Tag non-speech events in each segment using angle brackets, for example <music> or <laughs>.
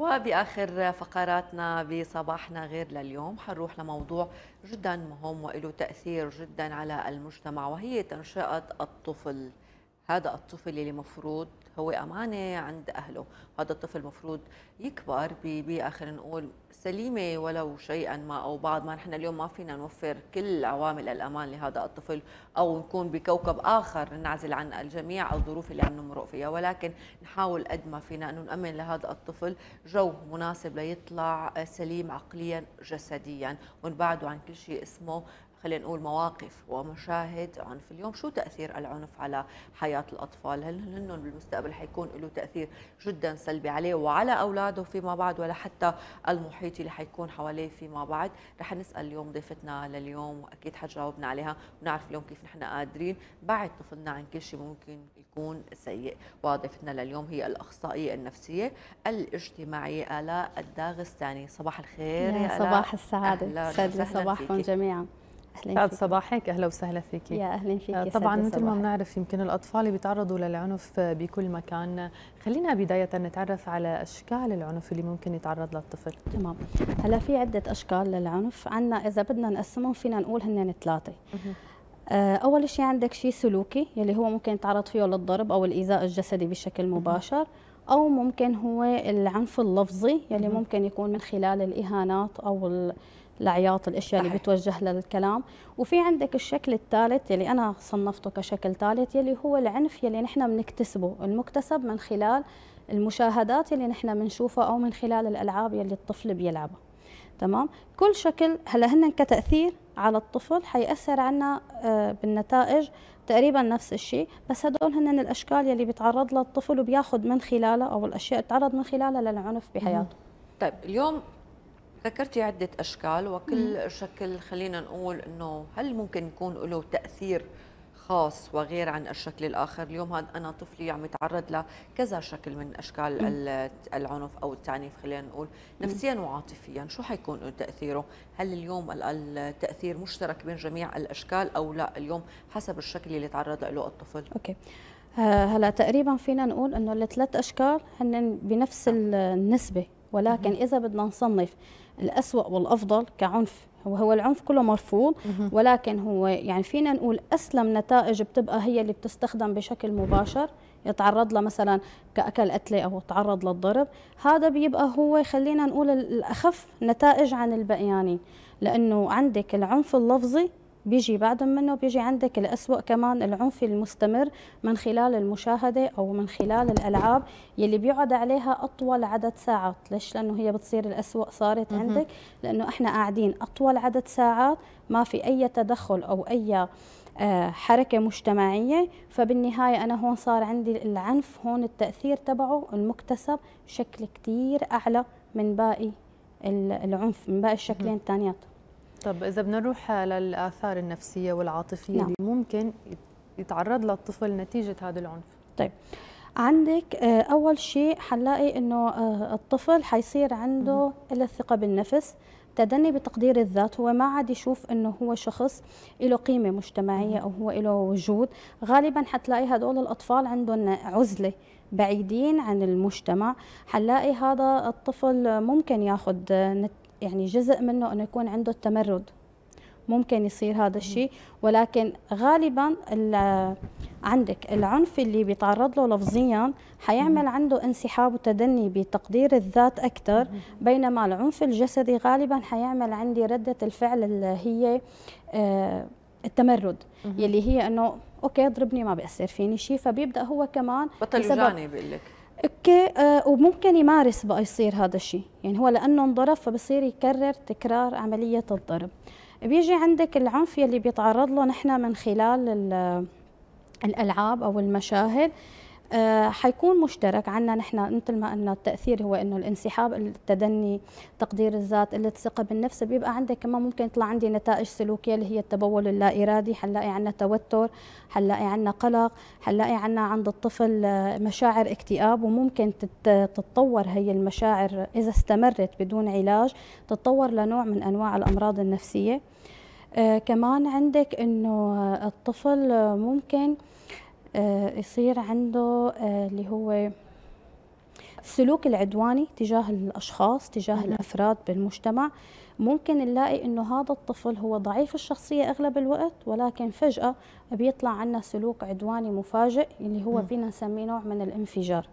وبآخر فقراتنا بصباحنا غير لليوم حنروح لموضوع جدا مهم وله تأثير جدا على المجتمع وهي تنشئة الطفل هذا الطفل اللي مفروض هو أمانة عند أهله هذا الطفل مفروض يكبر ببيئة خلينا نقول سليمة ولو شيئا ما أو بعض ما نحن اليوم ما فينا نوفر كل عوامل الأمان لهذا الطفل أو نكون بكوكب آخر ننعزل عن الجميع أو الظروف اللي عم نمرق فيها ولكن نحاول قد ما فينا أنه نأمن لهذا الطفل جو مناسب ليطلع سليم عقليا جسديا ونبعده عن كل شيء اسمه خلينا نقول مواقف ومشاهد عنف اليوم شو تاثير العنف على حياه الاطفال هل هن بالمستقبل حيكون له تاثير جدا سلبي عليه وعلى اولاده فيما بعد ولا حتى المحيط اللي حيكون حواليه فيما بعد رح نسال اليوم ضيفتنا لليوم واكيد حتجاوبنا عليها ونعرف اليوم كيف نحن قادرين بعد طفلنا عن كل شيء ممكن يكون سيء وضيفتنا لليوم هي الاخصائيه النفسيه الاجتماعيه الاء الداغستاني صباح الخير يا, يا صباح السعاده صباحكم جميعا اهلا فيك صباحك اهلا وسهلا فيك يا اهلا فيك طبعا مثل ما بنعرف يمكن الاطفال بيتعرضوا للعنف بكل مكان خلينا بدايه نتعرف على اشكال العنف اللي ممكن يتعرض للطفل تمام هلا في عده اشكال للعنف عندنا اذا بدنا نقسمهم فينا نقول هن ثلاثه آه، اول شيء عندك شيء سلوكي يلي هو ممكن يتعرض فيه للضرب او الايذاء الجسدي بشكل مباشر او ممكن هو العنف اللفظي يلي ممكن يكون من خلال الاهانات او العياط الاشياء اللي بتوجه للكلام وفي عندك الشكل الثالث يلي انا صنفته كشكل ثالث يلي هو العنف يلي نحن بنكتسبه المكتسب من خلال المشاهدات يلي نحن بنشوفها او من خلال الالعاب يلي الطفل بيلعبها تمام كل شكل هلا هن كتاثير على الطفل حيأثر عنا آه، بالنتائج تقريبا نفس الشيء بس هدول هن الاشكال يلي بيتعرض لها الطفل وبياخذ من خلالها او الاشياء بتعرض من خلالها للعنف بحياته طيب اليوم ذكرتي عدة أشكال وكل مم. شكل خلينا نقول أنه هل ممكن يكون له تأثير خاص وغير عن الشكل الآخر اليوم هذا أنا طفلي عم يتعرض لكذا شكل من أشكال مم. العنف أو التعنيف خلينا نقول نفسيا وعاطفيا شو حيكون تأثيره هل اليوم التأثير مشترك بين جميع الأشكال أو لا اليوم حسب الشكل اللي تعرض له الطفل أوكي. آه، هلا تقريبا فينا نقول انه الثلاث اشكال هن بنفس نعم. النسبه ولكن اذا بدنا نصنف الأسوأ والأفضل كعنف وهو العنف كله مرفوض ولكن هو يعني فينا نقول أسلم نتائج بتبقى هي اللي بتستخدم بشكل مباشر يتعرض له مثلا كأكل قتلة أو تعرض للضرب هذا بيبقى هو خلينا نقول الأخف نتائج عن البقياني لأنه عندك العنف اللفظي بيجي بعد منه بيجي عندك الأسوأ كمان العنف المستمر من خلال المشاهدة أو من خلال الألعاب يلي بيقعد عليها أطول عدد ساعات ليش؟ لأنه هي بتصير الأسوأ صارت عندك لأنه إحنا قاعدين أطول عدد ساعات ما في أي تدخل أو أي آه، حركة مجتمعية فبالنهاية أنا هون صار عندي العنف هون التأثير تبعه المكتسب شكل كتير أعلى من باقي العنف من باقي الشكلين الثانيات طب إذا بدنا نروح للآثار النفسية والعاطفية نعم. اللي ممكن يتعرض لها الطفل نتيجة هذا العنف طيب عندك آه، أول شيء حنلاقي إنه آه، الطفل حيصير عنده قلة الثقة بالنفس تدني بتقدير الذات هو ما عاد يشوف انه هو شخص له قيمه مجتمعيه او هو له وجود غالبا حتلاقي هدول الاطفال عندهم عزله بعيدين عن المجتمع حنلاقي هذا الطفل ممكن ياخذ يعني جزء منه انه يكون عنده التمرد ممكن يصير هذا الشيء ولكن غالبا عندك العنف اللي بيتعرض له لفظيا حيعمل عنده انسحاب وتدني بتقدير الذات اكثر بينما العنف الجسدي غالبا حيعمل عندي رده الفعل اللي هي آه، التمرد يلي هي انه اوكي ضربني ما بياثر فيني شيء فبيبدا هو كمان بطل يجاني بيقول لك اوكي آه وممكن يمارس بقى يصير هذا الشيء يعني هو لانه انضرب فبصير يكرر تكرار عمليه الضرب بيجي عندك العنف يلي بيتعرض له نحن من خلال الالعاب او المشاهد آه، حيكون مشترك عنا نحن مثل ما قلنا التاثير هو انه الانسحاب التدني تقدير الذات قله الثقه بالنفس بيبقى عندك كمان ممكن يطلع عندي نتائج سلوكيه اللي هي التبول اللا ارادي حنلاقي عنا توتر حنلاقي عنا قلق حنلاقي عنا عند الطفل آه، مشاعر اكتئاب وممكن تتطور هي المشاعر اذا استمرت بدون علاج تتطور لنوع من انواع الامراض النفسيه آه كمان عندك انه الطفل ممكن آه، يصير عنده آه، اللي هو السلوك العدواني تجاه الأشخاص تجاه الأفراد بالمجتمع ممكن نلاقي انه هذا الطفل هو ضعيف الشخصيه اغلب الوقت ولكن فجاه بيطلع عنا سلوك عدواني مفاجئ اللي هو فينا نسميه نوع من الانفجار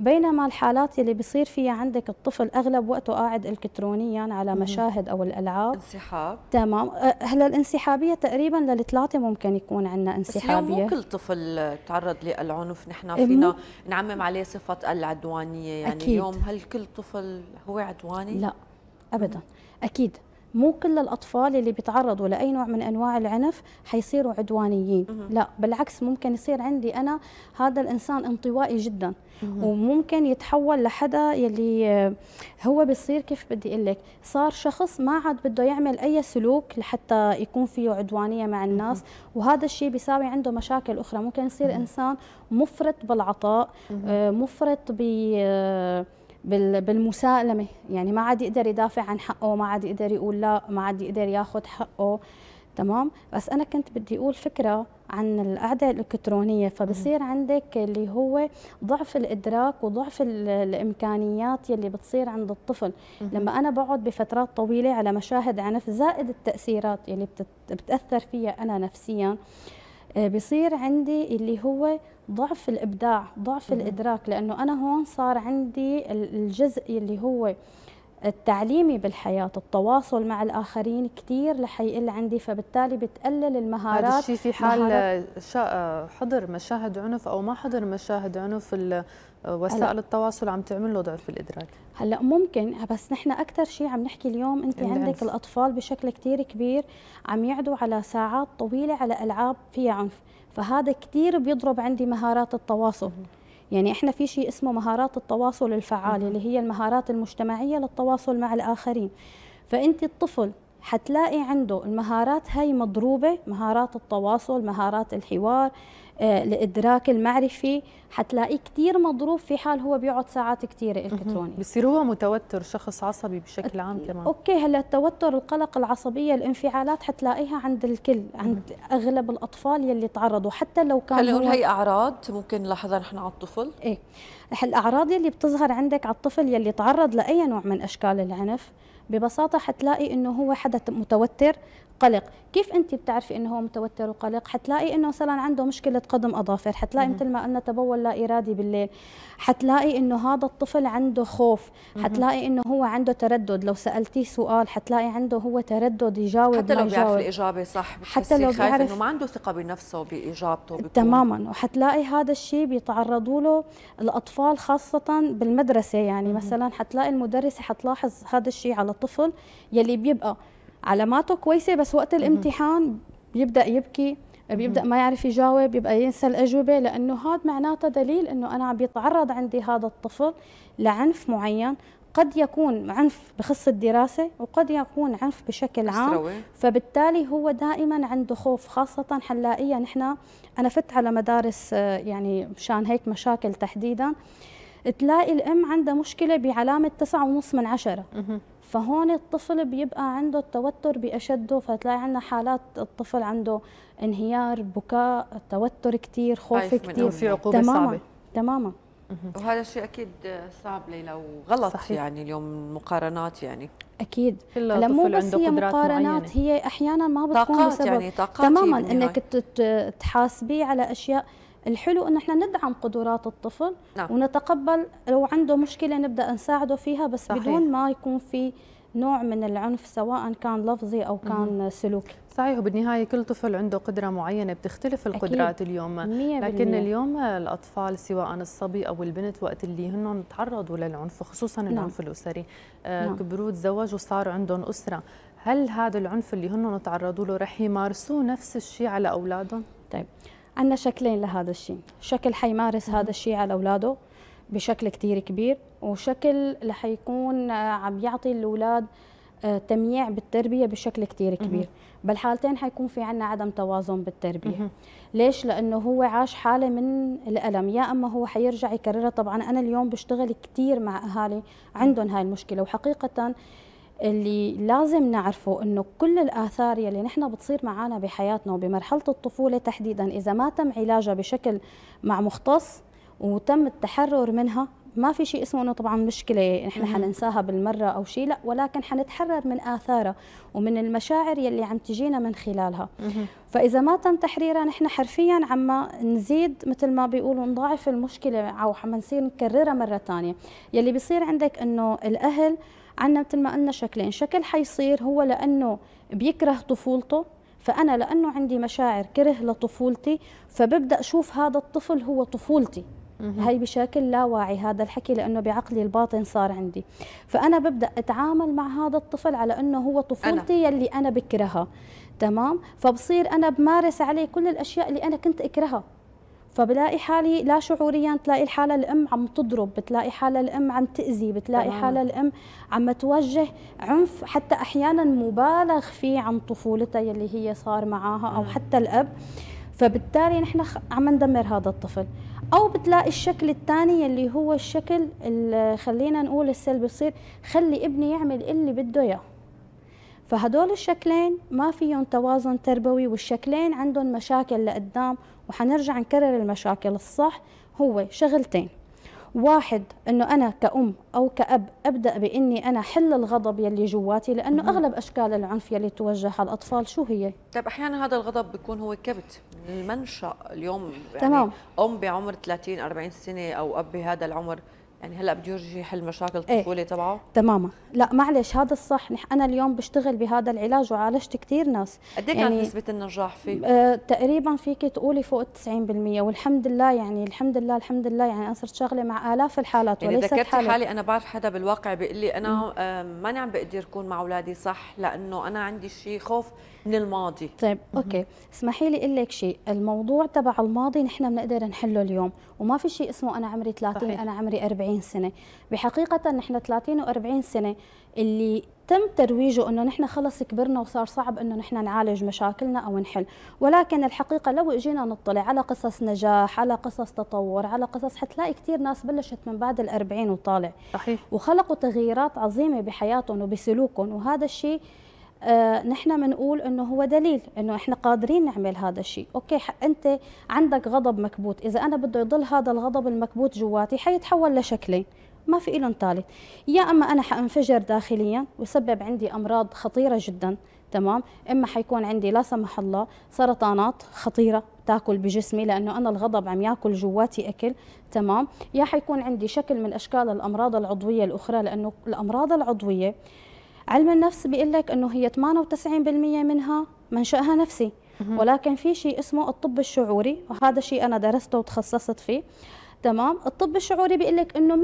بينما الحالات اللي بيصير فيها عندك الطفل اغلب وقته قاعد الكترونيا على مشاهد او الالعاب انسحاب تمام أه، هلا الانسحابيه تقريبا للثلاثه ممكن يكون عندنا انسحابيه بس مو كل طفل تعرض للعنف نحن فينا نعمم عليه صفه العدوانيه يعني أكيد. اليوم هل كل طفل هو عدواني لا ابدا اكيد مو كل الأطفال اللي بيتعرضوا لأي نوع من أنواع العنف حيصيروا عدوانيين لا بالعكس ممكن يصير عندي أنا هذا الإنسان انطوائي جدا وممكن يتحول لحدا يلي آه، هو بيصير كيف بدي اقول لك صار شخص ما عاد بده يعمل اي سلوك لحتى يكون فيه عدوانيه مع الناس وهذا الشيء بيساوي عنده مشاكل اخرى ممكن يصير انسان مفرط بالعطاء آه، مفرط ب آه، بالمسالمه يعني ما عاد يقدر يدافع عن حقه ما عاد يقدر يقول لا ما عاد يقدر ياخذ حقه تمام بس انا كنت بدي اقول فكره عن الأعداء الإلكترونية فبصير عندك اللي هو ضعف الإدراك وضعف الإمكانيات يلي بتصير عند الطفل لما أنا بقعد بفترات طويلة على مشاهد عنف زائد التأثيرات يلي بتأثر فيها أنا نفسياً آه، بصير عندي اللي هو ضعف الابداع ضعف الادراك لانه انا هون صار عندي الجزء اللي هو التعليمي بالحياة التواصل مع الآخرين كثير رح يقل عندي فبالتالي بتقلل المهارات هذا الشيء في حال حضر مشاهد عنف أو ما حضر مشاهد عنف وسائل التواصل عم تعمل له ضعف الادراك هلا ممكن بس نحن اكثر شيء عم نحكي اليوم انت عندك الاطفال بشكل كثير كبير عم يعدوا على ساعات طويله على العاب فيها عنف فهذا كثير بيضرب عندي مهارات التواصل يعني احنا في شيء اسمه مهارات التواصل الفعال اللي هي المهارات المجتمعيه للتواصل مع الاخرين فانت الطفل حتلاقي عنده المهارات هاي مضروبة مهارات التواصل مهارات الحوار آه، لادراك المعرفي حتلاقيه كثير مضروب في حال هو بيقعد ساعات كثيره الكتروني بصير هو متوتر شخص عصبي بشكل عام كمان اوكي هلا التوتر القلق العصبيه الانفعالات حتلاقيها عند الكل عند اغلب الاطفال يلي تعرضوا حتى لو كان هل هي اعراض ممكن نلاحظها نحن على الطفل ايه الاعراض يلي بتظهر عندك على الطفل يلي تعرض لاي نوع من اشكال العنف ببساطه حتلاقي انه هو حدا متوتر قلق كيف انت بتعرفي انه هو متوتر وقلق حتلاقي انه مثلا عنده مشكله قدم اظافر حتلاقي مثل ما قلنا تبول لا ارادي بالليل حتلاقي انه هذا الطفل عنده خوف حتلاقي انه هو عنده تردد لو سالتيه سؤال حتلاقي عنده هو تردد يجاوب حتى لو بيعرف الاجابه صح حتى لو بيعرف انه ما عنده ثقه بنفسه باجابته بيكون. تماما وحتلاقي هذا الشيء بيتعرضوا له الاطفال خاصه بالمدرسه يعني مثلا حتلاقي المدرسه حتلاحظ هذا الشيء على الطفل يلي بيبقى علاماته كويسه بس وقت الامتحان بيبدا يبكي بيبدا ما يعرف يجاوب يبقى ينسى الاجوبه لانه هذا معناته دليل انه انا عم بيتعرض عندي هذا الطفل لعنف معين قد يكون عنف بخص الدراسة وقد يكون عنف بشكل عام أسروي. فبالتالي هو دائما عنده خوف خاصة حلائية نحن أنا فت على مدارس آه، يعني مشان هيك مشاكل تحديدا تلاقي الأم عندها مشكلة بعلامة تسعة ونص من عشرة فهون الطفل بيبقى عنده التوتر بأشده فتلاقي عندنا حالات الطفل عنده انهيار بكاء توتر كثير خوف كثير في عقوبة تماما صعبة تماما وهذا الشيء اكيد صعب ليلى وغلط صحيح. يعني اليوم مقارنات يعني اكيد هلا مو بس هي مقارنات معينة. هي احيانا ما بتكون طاقات بسبب يعني طاقات تماما انك تحاسبيه على اشياء الحلو انه احنا ندعم قدرات الطفل نعم. ونتقبل لو عنده مشكله نبدا نساعده فيها بس صحيح. بدون ما يكون في نوع من العنف سواء كان لفظي او كان مم. سلوكي صحيح وبالنهايه كل طفل عنده قدره معينه بتختلف القدرات أكيد. اليوم لكن اليوم الاطفال سواء الصبي او البنت وقت اللي هن تعرضوا للعنف وخصوصا نعم. العنف نعم. الاسري آه نعم. كبروا تزوجوا وصار عندهم اسره هل هذا العنف اللي هن تعرضوا له رح يمارسوه نفس الشيء على اولادهم طيب عندنا شكلين لهذا الشيء شكل حيمارس هذا الشيء على أولاده بشكل كثير كبير وشكل اللي حيكون آه، عم يعطي الأولاد آه، تمييع بالتربيه بشكل كثير كبير بالحالتين حيكون في عنا عدم توازن بالتربيه ليش لانه هو عاش حاله من الالم يا اما هو حيرجع يكررها طبعا انا اليوم بشتغل كثير مع اهالي عندهم هاي المشكله وحقيقه اللي لازم نعرفه انه كل الاثار يلي نحن بتصير معنا بحياتنا وبمرحله الطفوله تحديدا اذا ما تم علاجها بشكل مع مختص وتم التحرر منها ما في شيء اسمه انه طبعا مشكله نحن حننساها بالمره او شيء لا ولكن حنتحرر من اثارها ومن المشاعر يلي عم تجينا من خلالها فاذا ما تم تحريرها نحن حرفيا عم نزيد مثل ما بيقولوا نضاعف المشكله او عم نصير نكررها مره ثانيه يلي بيصير عندك انه الاهل عندنا مثل ما قلنا شكلين شكل حيصير هو لأنه بيكره طفولته فأنا لأنه عندي مشاعر كره لطفولتي فببدأ أشوف هذا الطفل هو طفولتي هي بشكل لا واعي هذا الحكي لانه بعقلي الباطن صار عندي فانا ببدا اتعامل مع هذا الطفل على انه هو طفولتي أنا. يلي انا بكرهها تمام فبصير انا بمارس عليه كل الاشياء اللي انا كنت اكرهها فبلاقي حالي لا شعوريا تلاقي الحاله الام عم تضرب بتلاقي حالها الام عم تاذي بتلاقي حالها الام عم توجه عنف حتى احيانا مبالغ فيه عن طفولتها يلي هي صار معاها او حتى الاب فبالتالي نحن عم ندمر هذا الطفل او بتلاقي الشكل الثاني اللي هو الشكل اللي خلينا نقول السلبي بصير خلي ابني يعمل اللي بده اياه فهدول الشكلين ما فيهم توازن تربوي والشكلين عندهم مشاكل لقدام وحنرجع نكرر المشاكل الصح هو شغلتين واحد انه انا كأم او كأب ابدا باني انا حل الغضب يلي جواتي لانه مم. اغلب اشكال العنف يلي توجه على الاطفال شو هي؟ طيب احيانا هذا الغضب بيكون هو كبت من المنشا اليوم يعني تمام. ام بعمر 30 40 سنه او اب بهذا العمر يعني هلا بده يرجع يحل مشاكل إيه. الطفوله تبعه؟ ايه. تماما، لا معلش هذا الصح، انا اليوم بشتغل بهذا العلاج وعالجت كثير ناس قد ايه يعني كانت نسبة النجاح فيه؟ آه تقريبا فيك تقولي فوق 90% والحمد لله يعني الحمد لله الحمد لله يعني انا صرت شغله مع الاف الحالات يعني وليست ذكرتي حالي. حالي انا بعرف حدا بالواقع بيقول لي انا آه، ماني عم بقدر اكون مع اولادي صح لانه انا عندي شيء خوف من الماضي طيب اوكي اسمحي لي اقول لك شيء الموضوع تبع الماضي نحن بنقدر نحله اليوم وما في شيء اسمه انا عمري 30 صحيح. انا عمري 40 40 سنه بحقيقه نحن 30 و40 سنه اللي تم ترويجه انه نحن خلص كبرنا وصار صعب انه نحن نعالج مشاكلنا او نحل، ولكن الحقيقه لو اجينا نطلع على قصص نجاح، على قصص تطور، على قصص حتلاقي كثير ناس بلشت من بعد ال40 وطالع صحيح وخلقوا تغييرات عظيمه بحياتهم وبسلوكهم وهذا الشيء آه، نحن بنقول انه هو دليل انه احنا قادرين نعمل هذا الشيء اوكي انت عندك غضب مكبوت اذا انا بده يضل هذا الغضب المكبوت جواتي حيتحول لشكلين ما في إلهم ثالث يا اما انا حانفجر داخليا ويسبب عندي امراض خطيره جدا تمام اما حيكون عندي لا سمح الله سرطانات خطيره تاكل بجسمي لانه انا الغضب عم ياكل جواتي اكل تمام يا حيكون عندي شكل من اشكال الامراض العضويه الاخرى لانه الامراض العضويه علم النفس بيقول لك انه هي 98% منها منشاها نفسي ولكن في شيء اسمه الطب الشعوري وهذا شيء انا درسته وتخصصت فيه تمام الطب الشعوري بيقول لك انه 100%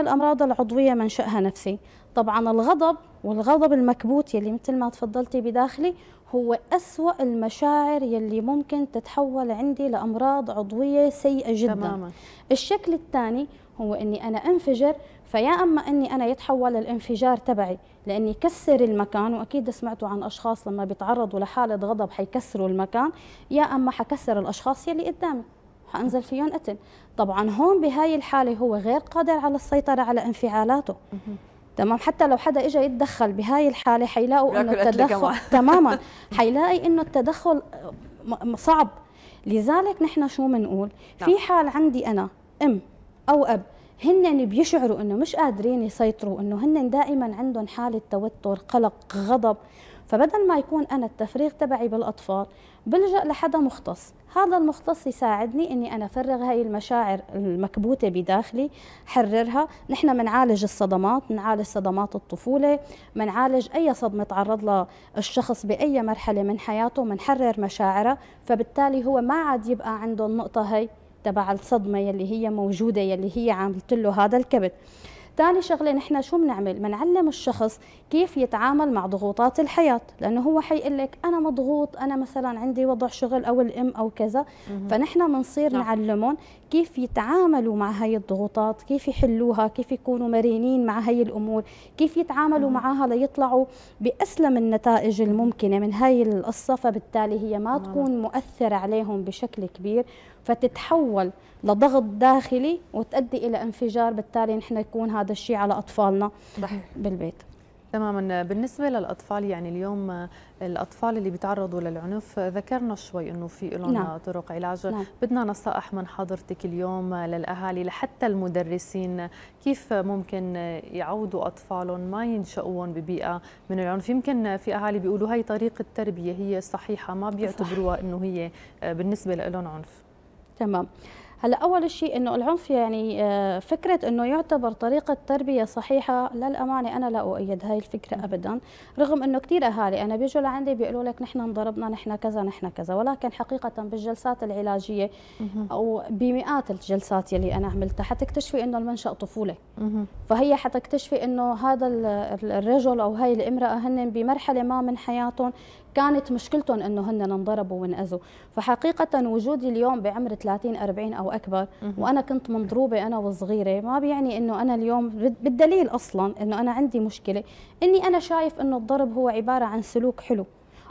الامراض العضويه منشاها نفسي طبعا الغضب والغضب المكبوت يلي مثل ما تفضلتي بداخلي هو أسوأ المشاعر يلي ممكن تتحول عندي لأمراض عضوية سيئة جدا تماما. الشكل الثاني هو أني أنا أنفجر فيا اما اني انا يتحول الانفجار تبعي لاني كسر المكان واكيد سمعتوا عن اشخاص لما بيتعرضوا لحاله غضب حيكسروا المكان يا اما حكسر الاشخاص يلي قدامي حانزل فيهم قتل طبعا هون بهاي الحاله هو غير قادر على السيطره على انفعالاته تمام حتى لو حدا اجى يتدخل بهاي الحاله حيلاقوا انه التدخل <laughs> تماما حيلاقي انه التدخل صعب لذلك نحن شو بنقول في نعم. حال عندي انا ام او اب هن بيشعروا انه مش قادرين يسيطروا انه هن دائما عندهم حاله توتر قلق غضب فبدل ما يكون انا التفريغ تبعي بالاطفال بلجا لحدا مختص هذا المختص يساعدني اني انا افرغ هاي المشاعر المكبوته بداخلي حررها نحن بنعالج الصدمات بنعالج صدمات الطفوله بنعالج اي صدمه تعرض لها الشخص باي مرحله من حياته بنحرر مشاعره فبالتالي هو ما عاد يبقى عنده النقطه هي تبع الصدمه يلي هي موجوده يلي هي عاملت له هذا الكبت ثاني شغله نحن شو بنعمل بنعلم الشخص كيف يتعامل مع ضغوطات الحياه لانه هو حيقول لك انا مضغوط انا مثلا عندي وضع شغل او الام او كذا فنحن بنصير نعم. نعلمهم كيف يتعاملوا مع هاي الضغوطات كيف يحلوها كيف يكونوا مرينين مع هاي الأمور كيف يتعاملوا معها ليطلعوا بأسلم النتائج الممكنة من هاي القصة فبالتالي هي ما نعم. تكون مؤثرة عليهم بشكل كبير فتتحول لضغط داخلي وتؤدي إلى انفجار بالتالي نحن يكون هذا الشيء على أطفالنا صحيح. بالبيت تماما بالنسبة للأطفال يعني اليوم آه، الأطفال اللي بيتعرضوا للعنف آه، ذكرنا شوي أنه في لهم نعم. طرق علاج نعم. بدنا نصائح من حضرتك اليوم آه، للأهالي لحتى المدرسين كيف ممكن يعودوا أطفالهم ما ينشؤون ببيئة من العنف يمكن في أهالي بيقولوا هاي طريقة تربية هي صحيحة ما بيعتبروها أنه هي بالنسبة لهم عنف تمام هلا اول شيء انه العنف يعني آه، فكره انه يعتبر طريقه تربيه صحيحه للامانه انا لا اؤيد هاي الفكره ابدا رغم انه كثير اهالي انا بيجوا لعندي بيقولوا لك نحن انضربنا نحن كذا نحن كذا ولكن حقيقه بالجلسات العلاجيه او بمئات الجلسات يلي انا عملتها حتكتشفي انه المنشا طفوله فهي حتكتشفي انه هذا الرجل او هاي الامراه هن بمرحله ما من حياتهم كانت مشكلتهم انه هن انضربوا وانأذوا فحقيقه وجودي اليوم بعمر 30 40 او اكبر وانا كنت مضروبه انا وصغيره ما بيعني انه انا اليوم بالدليل اصلا انه انا عندي مشكله اني انا شايف انه الضرب هو عباره عن سلوك حلو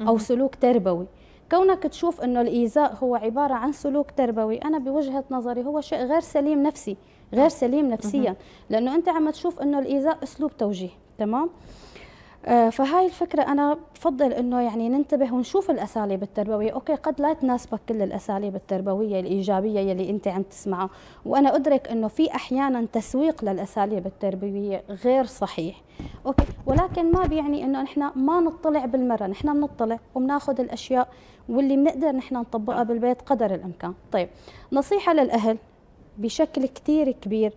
او سلوك تربوي كونك تشوف انه الايذاء هو عباره عن سلوك تربوي انا بوجهه نظري هو شيء غير سليم نفسي غير سليم نفسيا لانه انت عم تشوف انه الايذاء اسلوب توجيه تمام آه، فهاي الفكرة أنا بفضل إنه يعني ننتبه ونشوف الأساليب التربوية، أوكي قد لا تناسبك كل الأساليب التربوية الإيجابية يلي أنت عم تسمعها، وأنا أدرك إنه في أحيانا تسويق للأساليب التربوية غير صحيح، أوكي ولكن ما بيعني إنه نحن ما نطلع بالمرة، نحن بنطلع وبناخذ الأشياء واللي بنقدر نحن نطبقها بالبيت قدر الإمكان، طيب نصيحة للأهل بشكل كثير كبير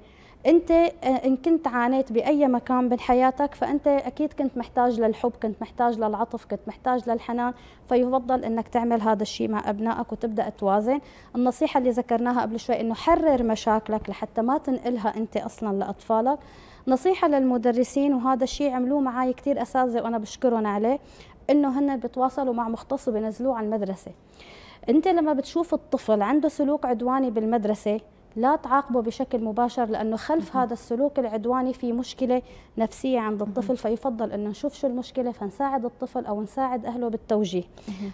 انت آه، ان كنت عانيت باي مكان من حياتك فانت اكيد كنت محتاج للحب كنت محتاج للعطف كنت محتاج للحنان فيفضل انك تعمل هذا الشيء مع ابنائك وتبدا توازن النصيحه اللي ذكرناها قبل شوي انه حرر مشاكلك لحتى ما تنقلها انت اصلا لاطفالك نصيحه للمدرسين وهذا الشيء عملوه معي كثير اساتذه وانا بشكرهم عليه انه هن بيتواصلوا مع مختص وبينزلوه على المدرسه انت لما بتشوف الطفل عنده سلوك عدواني بالمدرسه لا تعاقبه بشكل مباشر لانه خلف هذا السلوك العدواني في مشكله نفسيه عند الطفل فيفضل انه نشوف شو المشكله فنساعد الطفل او نساعد اهله بالتوجيه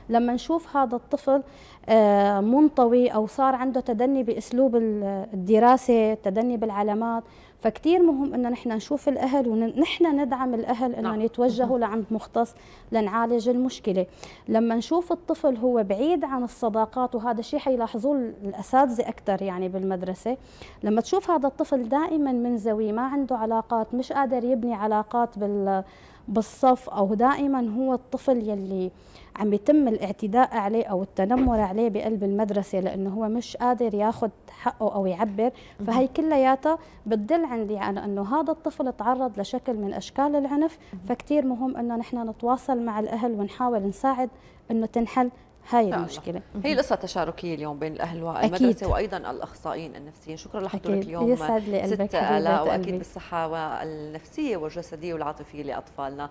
لما نشوف هذا الطفل آه، منطوي او صار عنده تدني باسلوب الدراسه تدني بالعلامات فكتير مهم أن نحن نشوف الأهل ونحن ندعم الأهل أنهم نعم. يتوجهوا لعند مختص لنعالج المشكلة لما نشوف الطفل هو بعيد عن الصداقات وهذا الشيء حيلاحظوه الأساتذة أكثر يعني بالمدرسة لما تشوف هذا الطفل دائما منزوي ما عنده علاقات مش قادر يبني علاقات بال بالصف او دائما هو الطفل يلي عم يتم الاعتداء عليه او التنمر عليه بقلب المدرسه لانه هو مش قادر ياخذ حقه او يعبر فهي كلياتها بتدل عندي على انه هذا الطفل تعرض لشكل من اشكال العنف فكتير مهم انه نحن نتواصل مع الاهل ونحاول نساعد انه تنحل هاي المشكله هي القصه تشاركيه اليوم بين الاهل والمدرسه وايضا الاخصائيين النفسيين شكرا لحضورك اليوم يسعد لي قلبك ست الاء واكيد بالصحه النفسيه والجسديه والعاطفيه لاطفالنا